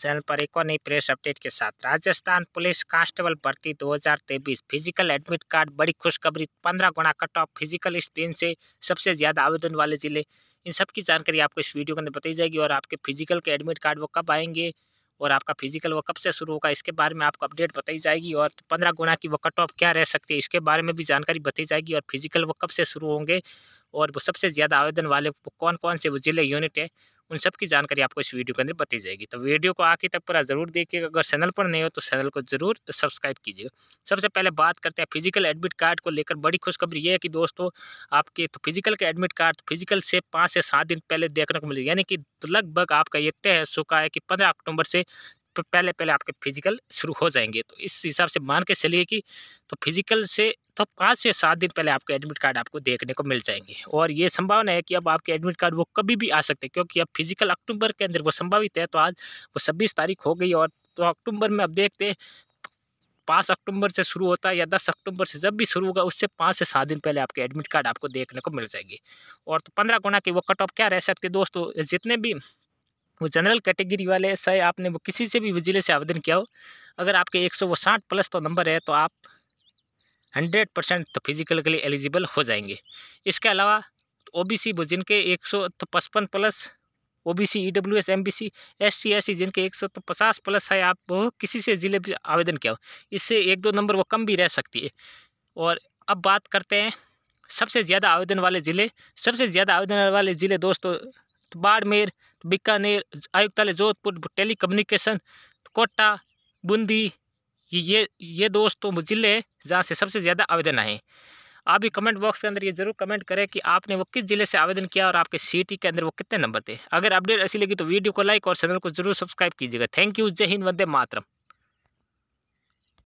channel पर एक और नई प्रेस अपडेट के साथ राजस्थान पुलिस कांस्टेबल भर्ती 2023 फिजिकल एडमिट कार्ड बड़ी खुशखबरी 15 गुना कट ऑफ फिजिकल इस दिन से सबसे ज़्यादा आवेदन वाले जिले इन सब की जानकारी आपको इस वीडियो के अंदर बताई जाएगी और आपके फिजिकल के एडमिट कार्ड वो कब आएंगे और आपका फिजिकल वो कब से शुरू होगा इसके बारे में आपको अपडेट बताई जाएगी और पंद्रह गुना की वो कट ऑफ क्या रह सकती है इसके बारे में भी जानकारी बताई जाएगी और फिजिकल वो कब से शुरू होंगे और वो सबसे ज़्यादा आवेदन वाले कौन कौन से वो जिले यूनिट है उन सब की जानकारी आपको इस वीडियो के अंदर बताई जाएगी तो वीडियो को आखिर तक पूरा जरूर देखिएगा अगर चैनल पर नहीं हो तो चैनल को जरूर सब्सक्राइब कीजिएगा सबसे पहले बात करते हैं फिजिकल एडमिट कार्ड को लेकर बड़ी खुशखबरी ये है कि दोस्तों आपके तो फिजिकल के एडमिट कार्ड फिजिकल से पाँच से सात दिन पहले देखने को मिलेगा यानी कि लगभग आपका ये तय है सुखा है कि पंद्रह अक्टूबर से पे पहले पहले आपके फिजिकल शुरू हो जाएंगे तो इस हिसाब से मान के चलिए कि तो फिजिकल से तो पाँच से सात दिन पहले आपके एडमिट कार्ड आपको देखने को मिल जाएंगे और ये संभावना है कि अब आपके एडमिट कार्ड वो कभी भी आ सकते हैं क्योंकि अब फिजिकल अक्टूबर के अंदर वो संभावित है तो आज वो छब्बीस तारीख हो गई और तो अक्टूबर में अब देखते हैं पाँच अक्टूबर से शुरू होता है या दस अक्टूबर से जब भी शुरू होगा उससे पाँच से सात दिन पहले आपके एडमिट कार्ड आपको देखने को मिल जाएंगे और तो पंद्रह गुना की वो कट ऑफ क्या रह सकते हैं दोस्तों जितने भी वो जनरल कैटेगरी वाले शायद आपने वो किसी से भी जिले से आवेदन किया हो अगर आपके एक सौ साठ प्लस तो नंबर है तो आप हंड्रेड परसेंट तो फिजिकल के लिए एलिजिबल हो जाएंगे इसके अलावा ओ बी सी जिनके एक सौ तो पचपन plus O B C E W S M B C S T S C जिनके एक सौ तो पचास प्लस है आप वो किसी से ज़िले भी आवेदन किया हो इससे एक दो नंबर वो कम भी रह सकती है और अब बात करते हैं सबसे ज़्यादा आवेदन वाले ज़िले सबसे ज़्यादा आवेदन वाले ज़िले दोस्तों तो बाड़मेर बीकानेर आयुक्तालय जोधपुर टेली कम्युनिकेशन कोटा बूंदी ये ये दोस्तों जिले हैं जहाँ से सबसे ज़्यादा आवेदन आए आप भी कमेंट बॉक्स के अंदर ये जरूर कमेंट करें कि आपने वो किस जिले से आवेदन किया और आपके सिटी के अंदर वो कितने नंबर थे अगर अपडेट ऐसी लगी तो वीडियो को लाइक और चैनल को जरूर सब्सक्राइब कीजिएगा थैंक यू जय हिंद वंदे मातरम